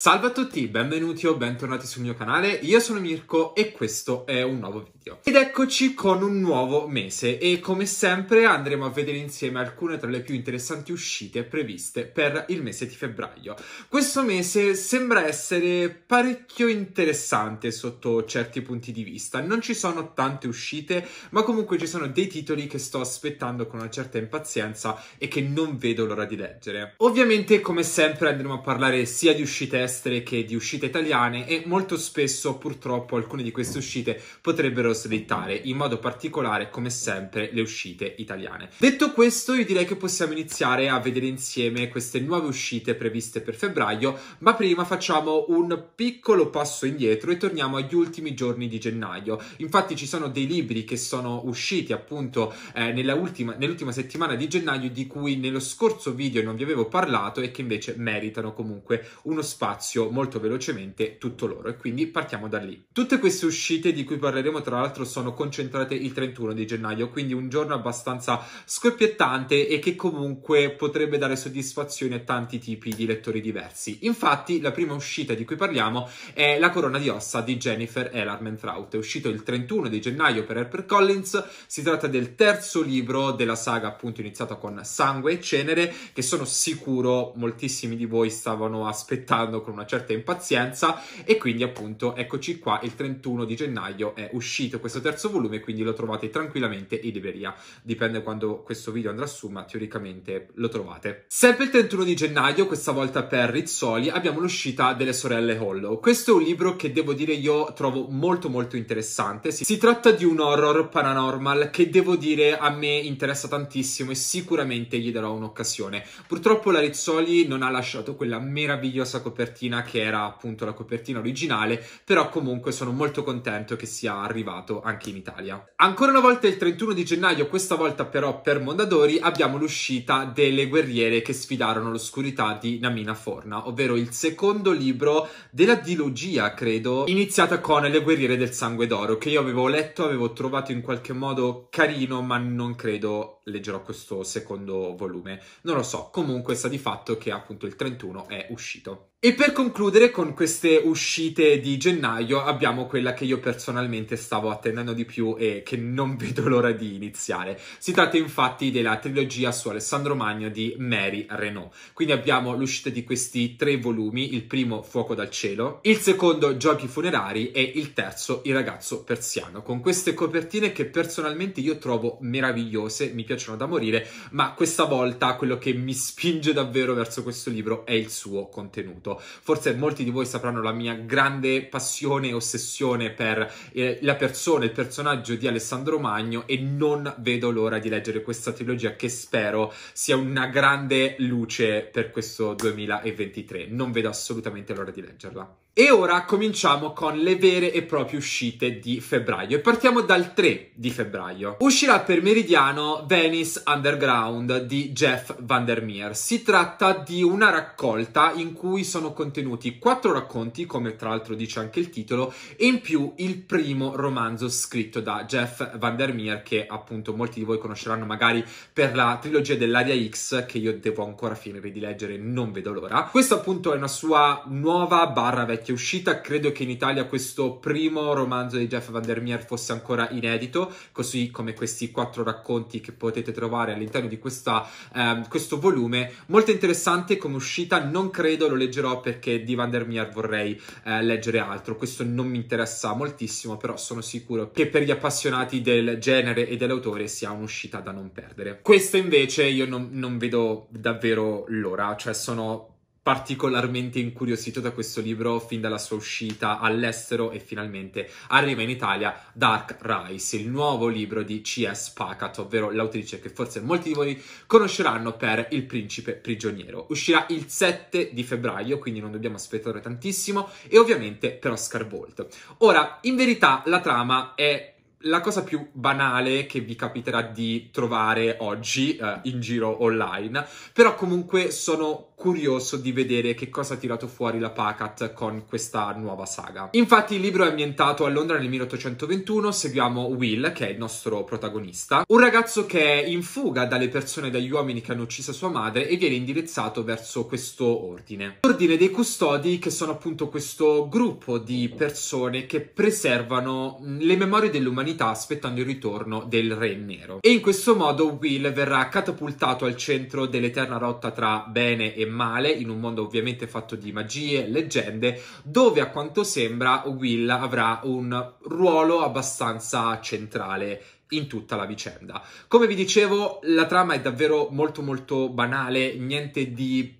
Salve a tutti, benvenuti o bentornati sul mio canale, io sono Mirko e questo è un nuovo video. Ed eccoci con un nuovo mese e come sempre andremo a vedere insieme alcune tra le più interessanti uscite previste per il mese di febbraio. Questo mese sembra essere parecchio interessante sotto certi punti di vista, non ci sono tante uscite ma comunque ci sono dei titoli che sto aspettando con una certa impazienza e che non vedo l'ora di leggere. Ovviamente come sempre andremo a parlare sia di uscite estere che di uscite italiane e molto spesso purtroppo alcune di queste uscite potrebbero slittare, in modo particolare come sempre le uscite italiane. Detto questo io direi che possiamo iniziare a vedere insieme queste nuove uscite previste per febbraio, ma prima facciamo un piccolo passo indietro e torniamo agli ultimi giorni di gennaio. Infatti ci sono dei libri che sono usciti appunto eh, ultima, nell'ultima settimana di gennaio di cui nello scorso video non vi avevo parlato e che invece meritano comunque uno spazio spazio molto velocemente tutto loro e quindi partiamo da lì. Tutte queste uscite di cui parleremo tra l'altro sono concentrate il 31 di gennaio, quindi un giorno abbastanza scoppiettante e che comunque potrebbe dare soddisfazione a tanti tipi di lettori diversi. Infatti la prima uscita di cui parliamo è La corona di ossa di Jennifer ellerman è uscito il 31 di gennaio per Harper Collins, si tratta del terzo libro della saga appunto iniziata con Sangue e Cenere che sono sicuro moltissimi di voi stavano aspettando con una certa impazienza e quindi appunto eccoci qua il 31 di gennaio è uscito questo terzo volume quindi lo trovate tranquillamente in libreria dipende quando questo video andrà su ma teoricamente lo trovate sempre il 31 di gennaio questa volta per Rizzoli abbiamo l'uscita delle sorelle Hollow questo è un libro che devo dire io trovo molto molto interessante si, si tratta di un horror paranormal che devo dire a me interessa tantissimo e sicuramente gli darò un'occasione purtroppo la Rizzoli non ha lasciato quella meravigliosa copertina copertina che era appunto la copertina originale, però comunque sono molto contento che sia arrivato anche in Italia. Ancora una volta il 31 di gennaio, questa volta però per Mondadori, abbiamo l'uscita delle guerriere che sfidarono l'oscurità di Namina Forna, ovvero il secondo libro della dilogia, credo, iniziata con le guerriere del sangue d'oro, che io avevo letto, avevo trovato in qualche modo carino, ma non credo leggerò questo secondo volume. Non lo so, comunque sta di fatto che appunto il 31 è uscito. E per concludere con queste uscite di gennaio abbiamo quella che io personalmente stavo attendendo di più e che non vedo l'ora di iniziare. Si tratta infatti della trilogia su Alessandro Magno di Mary Renault. Quindi abbiamo l'uscita di questi tre volumi, il primo Fuoco dal cielo, il secondo Giochi funerari e il terzo Il ragazzo persiano, con queste copertine che personalmente io trovo meravigliose, mi piacciono da morire, ma questa volta quello che mi spinge davvero verso questo libro è il suo contenuto tutto. Forse molti di voi sapranno la mia grande passione e ossessione per eh, la persona, il personaggio di Alessandro Magno e non vedo l'ora di leggere questa trilogia che spero sia una grande luce per questo 2023. Non vedo assolutamente l'ora di leggerla. E ora cominciamo con le vere e proprie uscite di febbraio. E partiamo dal 3 di febbraio. Uscirà per Meridiano Venice Underground di Jeff Van Der Meer. Si tratta di una raccolta in cui sono contenuti quattro racconti, come tra l'altro dice anche il titolo, e in più il primo romanzo scritto da Jeff Van Der Meer, che appunto molti di voi conosceranno magari per la trilogia dell'Aria X, che io devo ancora finire di leggere, non vedo l'ora. Questo appunto è una sua nuova barra vecchia perché è uscita, credo che in Italia questo primo romanzo di Jeff Van Der Meer fosse ancora inedito, così come questi quattro racconti che potete trovare all'interno di questa, eh, questo volume. Molto interessante come uscita, non credo lo leggerò perché di Van Der Meer vorrei eh, leggere altro, questo non mi interessa moltissimo, però sono sicuro che per gli appassionati del genere e dell'autore sia un'uscita da non perdere. Questo invece io non, non vedo davvero l'ora, cioè sono particolarmente incuriosito da questo libro fin dalla sua uscita all'estero e finalmente arriva in Italia Dark Rise, il nuovo libro di C.S. Pacat, ovvero l'autrice che forse molti di voi conosceranno per Il principe prigioniero. Uscirà il 7 di febbraio, quindi non dobbiamo aspettare tantissimo, e ovviamente per Oscar Bolt. Ora, in verità la trama è la cosa più banale che vi capiterà di trovare oggi eh, in giro online, però comunque sono curioso di vedere che cosa ha tirato fuori la Pacat con questa nuova saga. Infatti il libro è ambientato a Londra nel 1821, seguiamo Will, che è il nostro protagonista, un ragazzo che è in fuga dalle persone, dagli uomini che hanno ucciso sua madre e viene indirizzato verso questo ordine. L'ordine dei custodi che sono appunto questo gruppo di persone che preservano le memorie dell'umanità aspettando il ritorno del re nero. E in questo modo Will verrà catapultato al centro dell'eterna rotta tra bene e male in un mondo ovviamente fatto di magie, leggende, dove a quanto sembra Will avrà un ruolo abbastanza centrale in tutta la vicenda. Come vi dicevo, la trama è davvero molto molto banale, niente di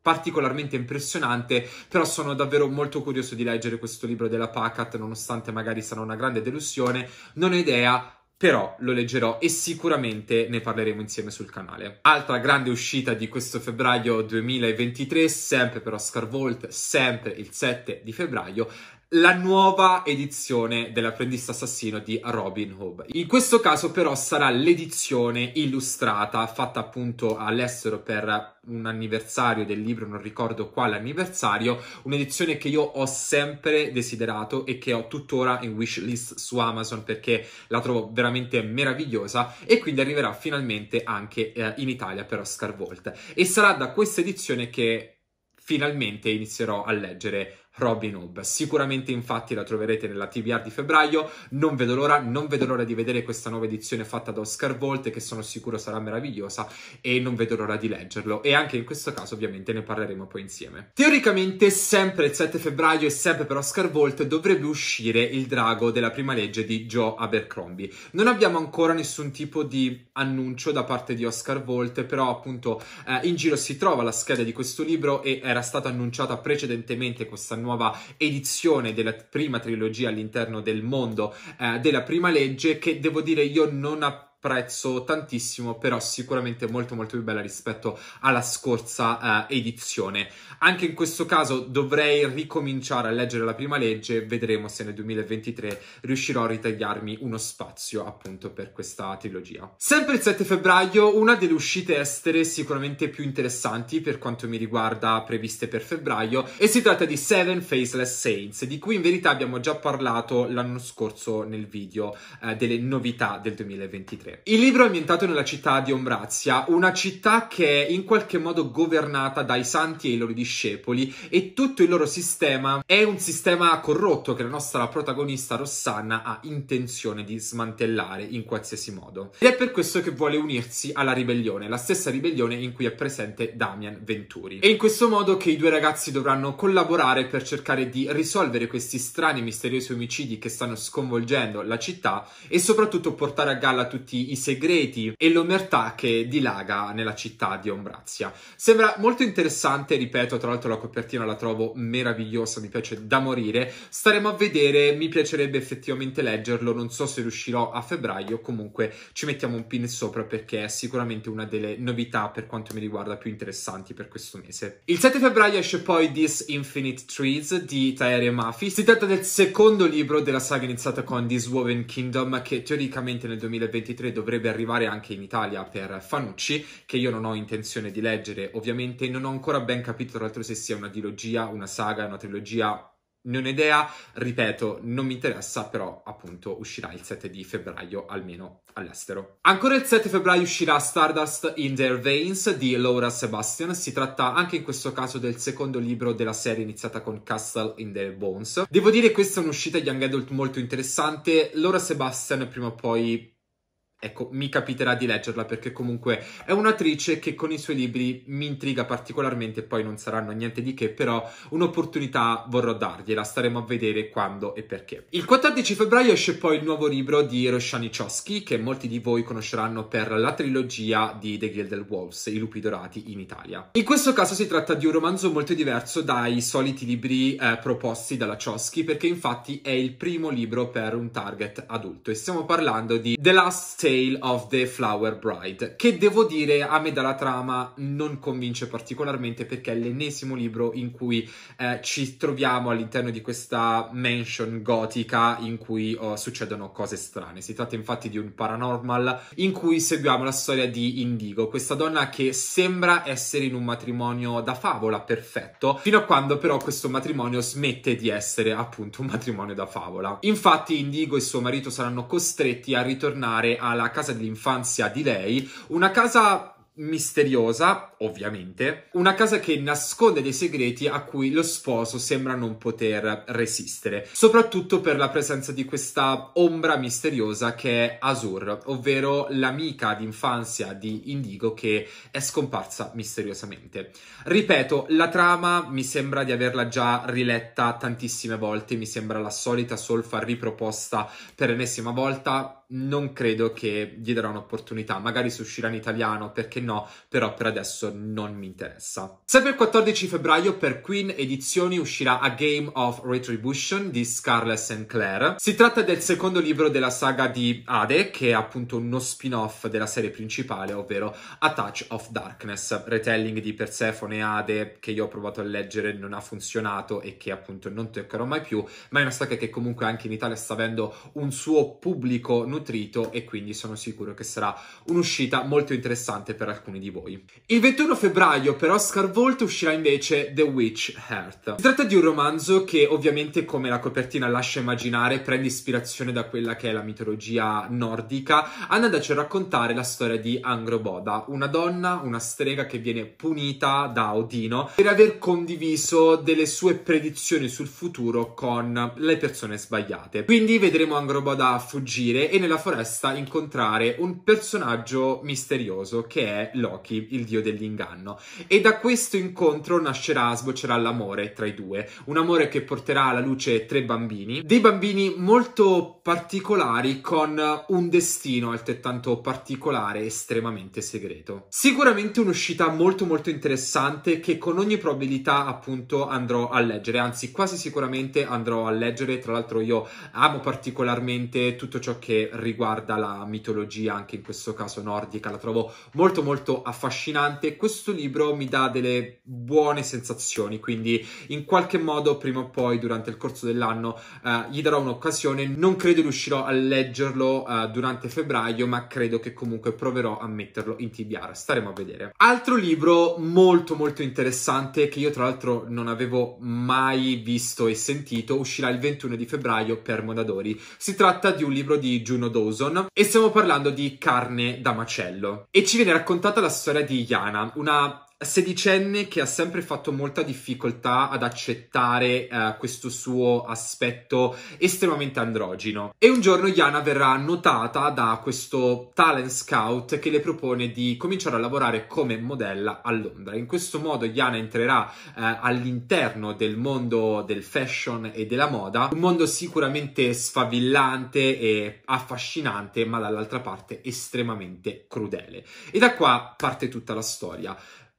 particolarmente impressionante, però sono davvero molto curioso di leggere questo libro della Pacat, nonostante magari sarà una grande delusione, non ho idea però lo leggerò e sicuramente ne parleremo insieme sul canale. Altra grande uscita di questo febbraio 2023, sempre per Oscar Scarvolt, sempre il 7 di febbraio, la nuova edizione dell'apprendista assassino di Robin Hood. In questo caso però sarà l'edizione illustrata fatta appunto all'estero per un anniversario del libro, non ricordo quale anniversario, un'edizione che io ho sempre desiderato e che ho tuttora in wishlist su Amazon perché la trovo veramente meravigliosa e quindi arriverà finalmente anche eh, in Italia per Oscar Volt e sarà da questa edizione che finalmente inizierò a leggere Robin Hood. Sicuramente infatti la troverete nella TBR di febbraio, non vedo l'ora, non vedo l'ora di vedere questa nuova edizione fatta da Oscar Volte che sono sicuro sarà meravigliosa e non vedo l'ora di leggerlo e anche in questo caso ovviamente ne parleremo poi insieme. Teoricamente sempre il 7 febbraio e sempre per Oscar Volte dovrebbe uscire Il drago della prima legge di Joe Abercrombie. Non abbiamo ancora nessun tipo di annuncio da parte di Oscar Volte, però appunto eh, in giro si trova la scheda di questo libro e era stata annunciata precedentemente questa nuova edizione della prima trilogia all'interno del mondo eh, della prima legge che devo dire io non apprezzo prezzo tantissimo, però sicuramente molto molto più bella rispetto alla scorsa eh, edizione. Anche in questo caso dovrei ricominciare a leggere la prima legge, vedremo se nel 2023 riuscirò a ritagliarmi uno spazio appunto per questa trilogia. Sempre il 7 febbraio, una delle uscite estere sicuramente più interessanti per quanto mi riguarda previste per febbraio e si tratta di Seven Faceless Saints, di cui in verità abbiamo già parlato l'anno scorso nel video eh, delle novità del 2023. Il libro è ambientato nella città di Ombrazia, una città che è in qualche modo governata dai santi e i loro discepoli e tutto il loro sistema è un sistema corrotto che la nostra protagonista Rossanna ha intenzione di smantellare in qualsiasi modo. Ed è per questo che vuole unirsi alla ribellione, la stessa ribellione in cui è presente Damian Venturi. È in questo modo che i due ragazzi dovranno collaborare per cercare di risolvere questi strani e misteriosi omicidi che stanno sconvolgendo la città e soprattutto portare a galla tutti i segreti e l'omertà che dilaga nella città di Ombrazia. Sembra molto interessante, ripeto, tra l'altro la copertina la trovo meravigliosa, mi piace da morire. Staremo a vedere, mi piacerebbe effettivamente leggerlo, non so se riuscirò a febbraio, comunque ci mettiamo un pin sopra perché è sicuramente una delle novità per quanto mi riguarda più interessanti per questo mese. Il 7 febbraio esce poi This Infinite Trees di Taere Mafi. Si tratta del secondo libro della saga iniziata con This Woven Kingdom che teoricamente nel 2023 inoltre dovrebbe arrivare anche in Italia per Fanucci, che io non ho intenzione di leggere, ovviamente non ho ancora ben capito tra l'altro se sia una dilogia, una saga, una trilogia non ho idea, ripeto, non mi interessa, però appunto uscirà il 7 di febbraio, almeno all'estero. Ancora il 7 febbraio uscirà Stardust in Their Veins di Laura Sebastian, si tratta anche in questo caso del secondo libro della serie iniziata con Castle in Their Bones. Devo dire questa è un'uscita Young Adult molto interessante, Laura Sebastian prima o poi Ecco, mi capiterà di leggerla perché comunque è un'attrice che con i suoi libri mi intriga particolarmente, poi non saranno niente di che, però un'opportunità vorrò dargliela, staremo a vedere quando e perché. Il 14 febbraio esce poi il nuovo libro di Roshani Chosky, che molti di voi conosceranno per la trilogia di The Gilded Wolves, I lupi dorati in Italia. In questo caso si tratta di un romanzo molto diverso dai soliti libri eh, proposti dalla Chosky, perché infatti è il primo libro per un target adulto e stiamo parlando di The Last Tale Tale of the Flower Bride, che devo dire a me dalla trama non convince particolarmente perché è l'ennesimo libro in cui eh, ci troviamo all'interno di questa mansion gotica in cui oh, succedono cose strane. Si tratta infatti di un paranormal in cui seguiamo la storia di Indigo, questa donna che sembra essere in un matrimonio da favola perfetto, fino a quando però questo matrimonio smette di essere appunto un matrimonio da favola. Infatti Indigo e suo marito saranno costretti a ritornare alla alla casa dell'infanzia di lei, una casa misteriosa, ovviamente, una casa che nasconde dei segreti a cui lo sposo sembra non poter resistere, soprattutto per la presenza di questa ombra misteriosa che è Azur, ovvero l'amica d'infanzia di Indigo che è scomparsa misteriosamente. Ripeto, la trama mi sembra di averla già riletta tantissime volte, mi sembra la solita solfa riproposta per l'ennesima volta, non credo che gli darò un'opportunità. Magari se uscirà in italiano, perché no, però per adesso non mi interessa. Sempre il 14 febbraio per Queen Edizioni uscirà A Game of Retribution di Scarlett Sinclair. Si tratta del secondo libro della saga di Ade, che è appunto uno spin-off della serie principale, ovvero A Touch of Darkness, retelling di Persephone e Ade che io ho provato a leggere, non ha funzionato e che appunto non toccherò mai più, ma è una saga che comunque anche in Italia sta avendo un suo pubblico non nutrito e quindi sono sicuro che sarà un'uscita molto interessante per alcuni di voi. Il 21 febbraio per Oscar Volt uscirà invece The Witch Heart. Si tratta di un romanzo che ovviamente come la copertina lascia immaginare prende ispirazione da quella che è la mitologia nordica andandoci a raccontare la storia di Angroboda, una donna, una strega che viene punita da Odino per aver condiviso delle sue predizioni sul futuro con le persone sbagliate. Quindi vedremo Angroboda fuggire e nel nella foresta incontrare un personaggio misterioso che è Loki, il dio dell'inganno. E da questo incontro nascerà, sboccerà l'amore tra i due. Un amore che porterà alla luce tre bambini, dei bambini molto particolari con un destino altrettanto particolare e estremamente segreto. Sicuramente un'uscita molto molto interessante che con ogni probabilità appunto andrò a leggere, anzi quasi sicuramente andrò a leggere, tra l'altro io amo particolarmente tutto ciò che eh, riguarda la mitologia, anche in questo caso nordica, la trovo molto molto affascinante. Questo libro mi dà delle buone sensazioni, quindi in qualche modo prima o poi durante il corso dell'anno eh, gli darò un'occasione. Non credo riuscirò a leggerlo eh, durante febbraio, ma credo che comunque proverò a metterlo in TBR. Staremo a vedere. Altro libro molto molto interessante che io tra l'altro non avevo mai visto e sentito, uscirà il 21 di febbraio per Mondadori. Si tratta di un libro di Juno Bruno Dawson e stiamo parlando di carne da macello. E ci viene raccontata la storia di Yana, una sedicenne che ha sempre fatto molta difficoltà ad accettare eh, questo suo aspetto estremamente androgino. E un giorno Yana verrà notata da questo talent scout che le propone di cominciare a lavorare come modella a Londra. In questo modo Yana entrerà eh, all'interno del mondo del fashion e della moda, un mondo sicuramente sfavillante e affascinante, ma dall'altra parte estremamente crudele. E da qua parte tutta la storia.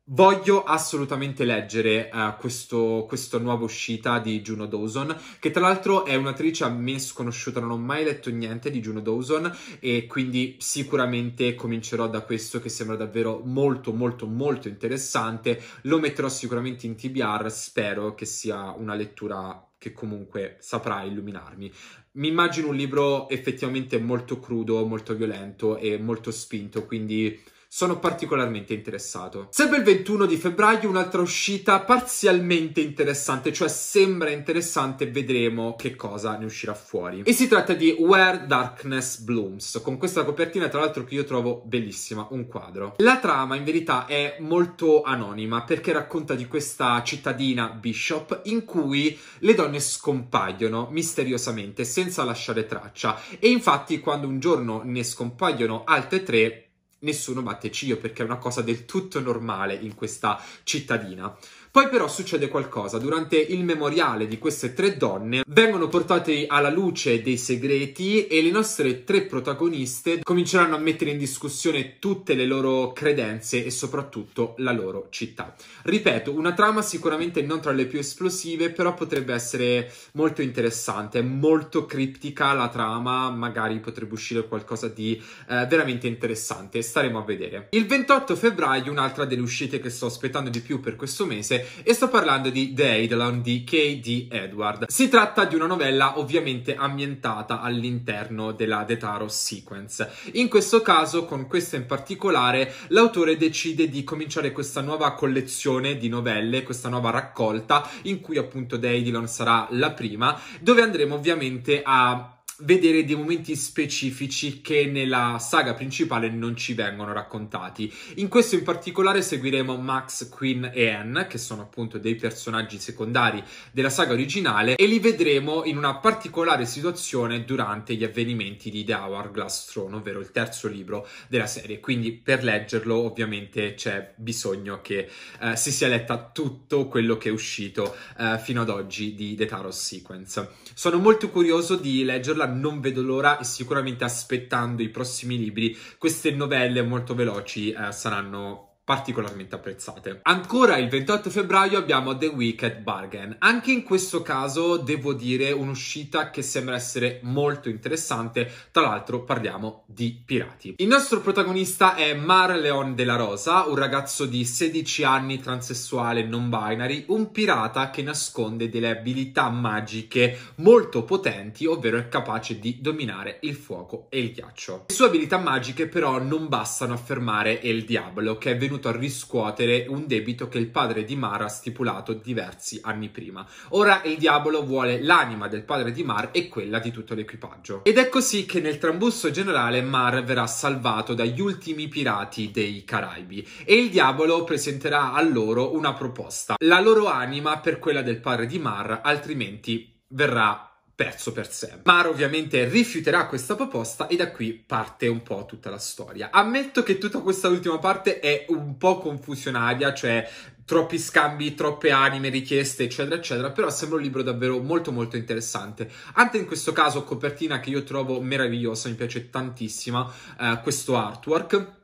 Voglio assolutamente leggere uh, questo, questa nuova uscita di Juno Dawson, che tra l'altro è un'attrice a me sconosciuta, non ho mai letto niente di Juno Dawson e quindi sicuramente comincerò da questo che sembra davvero molto molto molto interessante, lo metterò sicuramente in TBR, spero che sia una lettura che comunque saprà illuminarmi. Mi immagino un libro effettivamente molto crudo, molto violento e molto spinto, quindi sono particolarmente interessato. Sempre il 21 di febbraio un'altra uscita parzialmente interessante, cioè sembra interessante, vedremo che cosa ne uscirà fuori. E si tratta di Where Darkness Blooms, con questa copertina tra l'altro che io trovo bellissima, un quadro. La trama in verità è molto anonima perché racconta di questa cittadina Bishop in cui le donne scompaiono misteriosamente senza lasciare traccia e infatti quando un giorno ne scompaiono altre tre nessuno batte Cio perché è una cosa del tutto normale in questa cittadina. Poi però succede qualcosa, durante il memoriale di queste tre donne vengono portati alla luce dei segreti e le nostre tre protagoniste cominceranno a mettere in discussione tutte le loro credenze e soprattutto la loro città. Ripeto, una trama sicuramente non tra le più esplosive, però potrebbe essere molto interessante, molto criptica la trama, magari potrebbe uscire qualcosa di eh, veramente interessante, staremo a vedere. Il 28 febbraio, un'altra delle uscite che sto aspettando di più per questo mese, inglese e sto parlando di The Eidolon di K.D. Edward. Si tratta di una novella ovviamente ambientata all'interno della The Taro Sequence. In questo caso, con questa in particolare, l'autore decide di cominciare questa nuova collezione di novelle, questa nuova raccolta in cui appunto The Eidolon sarà la prima, dove andremo ovviamente a vedere dei momenti specifici che nella saga principale non ci vengono raccontati. In questo in particolare seguiremo Max, Quinn e Anne, che sono appunto dei personaggi secondari della saga originale, e li vedremo in una particolare situazione durante gli avvenimenti di The Hourglass Throne, ovvero il terzo libro della serie. Quindi per leggerlo ovviamente c'è bisogno che eh, si sia letta tutto quello che è uscito eh, fino ad oggi di The Tarot Sequence. Sono molto curioso di leggerla non vedo l'ora e sicuramente aspettando i prossimi libri, queste novelle molto veloci eh, saranno particolarmente apprezzate. Ancora il 28 febbraio abbiamo The Wicked Bargain. Anche in questo caso devo dire un'uscita che sembra essere molto interessante, tra l'altro parliamo di pirati. Il nostro protagonista è Mar Leon della Rosa, un ragazzo di 16 anni transessuale non binary, un pirata che nasconde delle abilità magiche molto potenti, ovvero è capace di dominare il fuoco e il ghiaccio. Le sue abilità magiche però non bastano a fermare il diavolo che è venuto venuto a riscuotere un debito che il padre di Mar ha stipulato diversi anni prima. Ora il diavolo vuole l'anima del padre di Mar e quella di tutto l'equipaggio. Ed è così che nel trambusto generale Mar verrà salvato dagli ultimi pirati dei Caraibi e il diavolo presenterà a loro una proposta, la loro anima per quella del padre di Mar, altrimenti verrà perso per sempre. Mara ovviamente rifiuterà questa proposta e da qui parte un po' tutta la storia. Ammetto che tutta questa ultima parte è un po' confusionaria, cioè troppi scambi, troppe anime, richieste, eccetera, eccetera. Però sembra un libro davvero molto, molto interessante. Anche in questo caso, copertina che io trovo meravigliosa, mi piace tantissimo eh, questo artwork.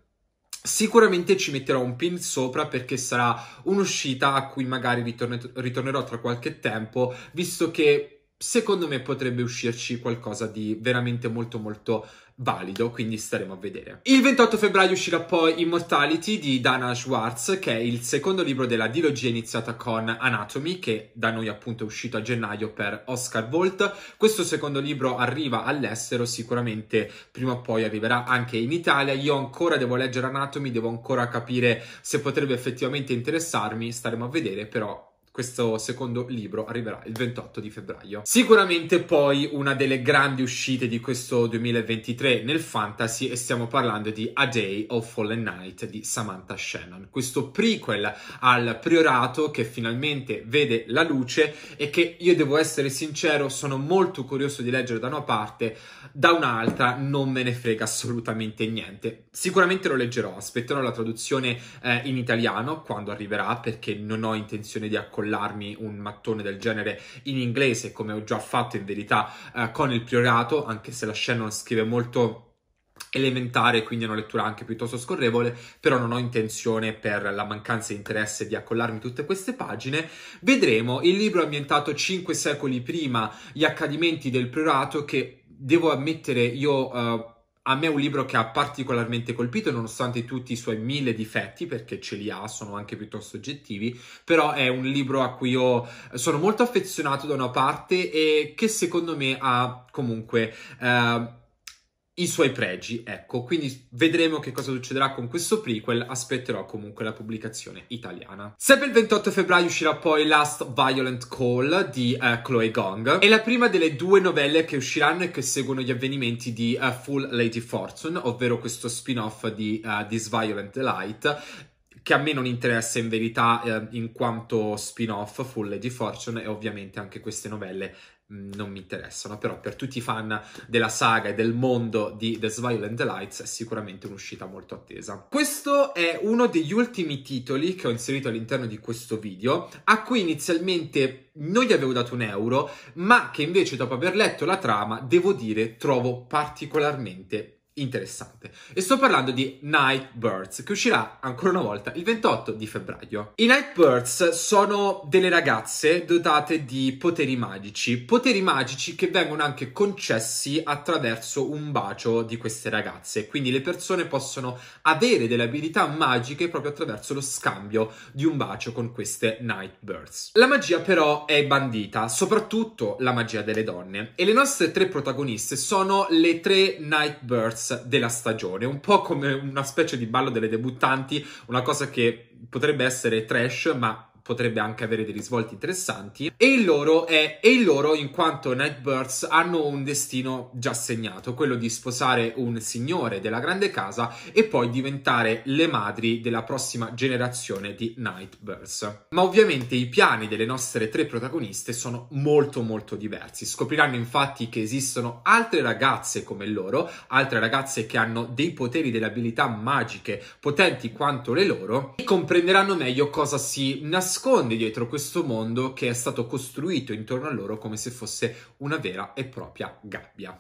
Sicuramente ci metterò un pin sopra perché sarà un'uscita a cui magari ritorne- ritornerò tra qualche tempo, visto che secondo me potrebbe uscirci qualcosa di veramente molto molto valido, quindi staremo a vedere. Il 28 febbraio uscirà poi Immortality di Dana Schwartz, che è il secondo libro della dilogia iniziata con Anatomy, che da noi appunto è uscito a gennaio per Oscar Volt. Questo secondo libro arriva all'estero, sicuramente prima o poi arriverà anche in Italia. Io ancora devo leggere Anatomy, devo ancora capire se potrebbe effettivamente interessarmi, staremo a vedere, però questo secondo libro arriverà il 28 di febbraio. Sicuramente poi una delle grandi uscite di questo 2023 nel fantasy e stiamo parlando di A Day of Fallen Night di Samantha Shannon, questo prequel al priorato che finalmente vede la luce e che io devo essere sincero sono molto curioso di leggere da una parte, da un'altra non me ne frega assolutamente niente. Sicuramente lo leggerò, aspetterò la traduzione eh, in italiano quando arriverà perché non ho intenzione di accogliere accollarmi un mattone del genere in inglese, come ho già fatto in verità eh, con il priorato, anche se la Shannon scrive molto elementare, quindi è una lettura anche piuttosto scorrevole, però non ho intenzione per la mancanza di interesse di accollarmi tutte queste pagine. Vedremo, il libro ambientato 5 secoli prima, gli accadimenti del priorato che devo ammettere io... Uh, a me è un libro che ha particolarmente colpito, nonostante tutti i suoi mille difetti, perché ce li ha, sono anche piuttosto oggettivi, però è un libro a cui io sono molto affezionato da una parte e che secondo me ha comunque... Eh, i suoi pregi, ecco, quindi vedremo che cosa succederà con questo prequel, aspetterò comunque la pubblicazione italiana. Sempre il 28 febbraio uscirà poi Last Violent Call di uh, Chloe Gong, è la prima delle due novelle che usciranno e che seguono gli avvenimenti di uh, Full Lady Fortune, ovvero questo spin-off di uh, This Violent Delight, che a me non interessa in verità eh, in quanto spin-off, Full Lady Fortune e ovviamente anche queste novelle Mm, non mi interessano, però per tutti i fan della saga e del mondo di The Violent Lights è sicuramente un'uscita molto attesa. Questo è uno degli ultimi titoli che ho inserito all'interno di questo video, a cui inizialmente non gli avevo dato un euro, ma che invece dopo aver letto la trama, devo dire, trovo particolarmente interessante. E sto parlando di Night Birds, che uscirà ancora una volta il 28 di febbraio. I Night Birds sono delle ragazze dotate di poteri magici, poteri magici che vengono anche concessi attraverso un bacio di queste ragazze, quindi le persone possono avere delle abilità magiche proprio attraverso lo scambio di un bacio con queste Night Birds. La magia però è bandita, soprattutto la magia delle donne, e le nostre tre protagoniste sono le tre Night Birds della stagione, un po' come una specie di ballo delle debuttanti, una cosa che potrebbe essere trash, ma potrebbe anche avere dei risvolti interessanti. E il loro è, e il loro in quanto Nightbirds hanno un destino già segnato, quello di sposare un signore della grande casa e poi diventare le madri della prossima generazione di Nightbirds. Ma ovviamente i piani delle nostre tre protagoniste sono molto molto diversi. Scopriranno infatti che esistono altre ragazze come loro, altre ragazze che hanno dei poteri, delle abilità magiche potenti quanto le loro e comprenderanno meglio cosa si nasconde nasconde dietro questo mondo che è stato costruito intorno a loro come se fosse una vera e propria gabbia.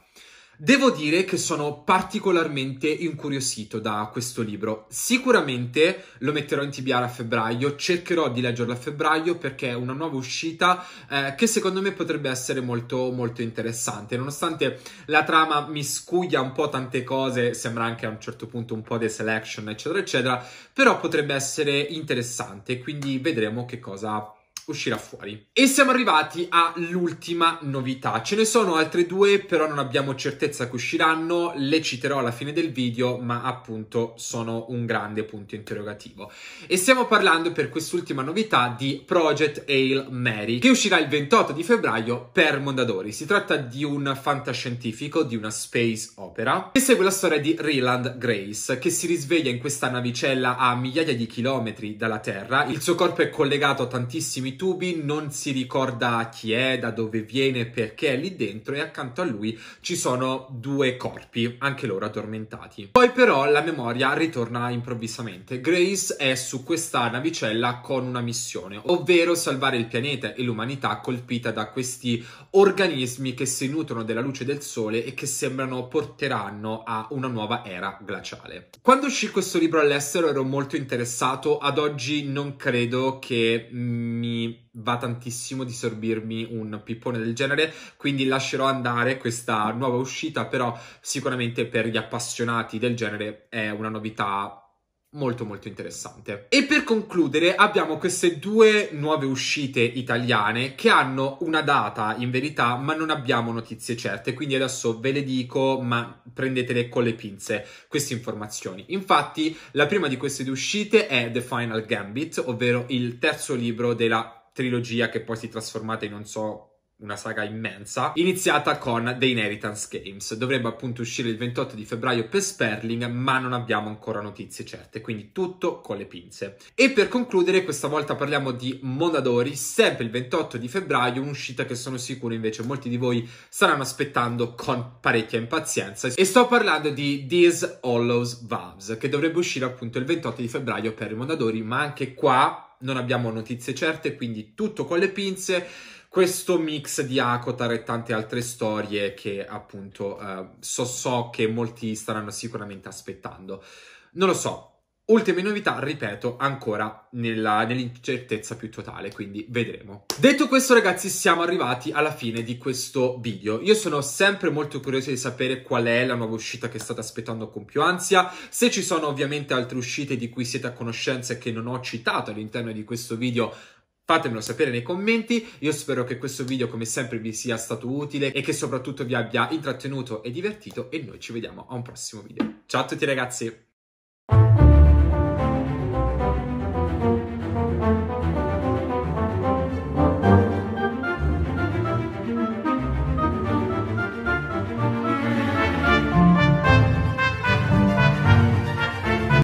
Devo dire che sono particolarmente incuriosito da questo libro. Sicuramente lo metterò in TBR a febbraio, cercherò di leggerlo a febbraio perché è una nuova uscita eh, che secondo me potrebbe essere molto molto interessante. Nonostante la trama miscuglia un po' tante cose, sembra anche a un certo punto un po' di selection, eccetera, eccetera, però potrebbe essere interessante, quindi vedremo che cosa uscirà fuori. E siamo arrivati all'ultima novità. Ce ne sono altre due, però non abbiamo certezza che usciranno. Le citerò alla fine del video, ma appunto sono un grande punto interrogativo. E stiamo parlando per quest'ultima novità di Project Hail Mary, che uscirà il 28 di febbraio per Mondadori. Si tratta di un fantascientifico, di una space opera, che segue la storia di Ryland Grace, che si risveglia in questa navicella a migliaia di chilometri dalla Terra. Il suo corpo è collegato a tantissimi tubi, non si ricorda chi è, da dove viene, perché è lì dentro e accanto a lui ci sono due corpi, anche loro addormentati. Poi però la memoria ritorna improvvisamente. Grace è su questa navicella con una missione, ovvero salvare il pianeta e l'umanità colpita da questi organismi che si nutrono della luce del sole e che sembrano porteranno a una nuova era glaciale. Quando uscì questo libro all'estero ero molto interessato, ad oggi non credo che mi va tantissimo di sorbirmi un pippone del genere, quindi lascerò andare questa nuova uscita, però sicuramente per gli appassionati del genere è una novità molto molto interessante. E per concludere abbiamo queste due nuove uscite italiane che hanno una data in verità ma non abbiamo notizie certe, quindi adesso ve le dico ma prendetele con le pinze queste informazioni. Infatti la prima di queste due uscite è The Final Gambit, ovvero il terzo libro della trilogia che poi si è trasformata in non so una saga immensa, iniziata con The Inheritance Games. Dovrebbe appunto uscire il 28 di febbraio per Sperling, ma non abbiamo ancora notizie certe, quindi tutto con le pinze. E per concludere, questa volta parliamo di Mondadori, sempre il 28 di febbraio, un'uscita che sono sicuro invece molti di voi staranno aspettando con parecchia impazienza. E sto parlando di These Hollows Valves, che dovrebbe uscire appunto il 28 di febbraio per i Mondadori, ma anche qua non abbiamo notizie certe, quindi tutto con le pinze questo mix di Akotar e tante altre storie che appunto eh, so, so che molti staranno sicuramente aspettando. Non lo so, Ultime novità, ripeto, ancora nella, nell'incertezza più totale, quindi vedremo. Detto questo ragazzi, siamo arrivati alla fine di questo video. Io sono sempre molto curioso di sapere qual è la nuova uscita che state aspettando con più ansia, se ci sono ovviamente altre uscite di cui siete a conoscenza e che non ho citato all'interno di questo video, Fatemelo sapere nei commenti, io spero che questo video come sempre vi sia stato utile e che soprattutto vi abbia intrattenuto e divertito e noi ci vediamo a un prossimo video. Ciao a tutti ragazzi!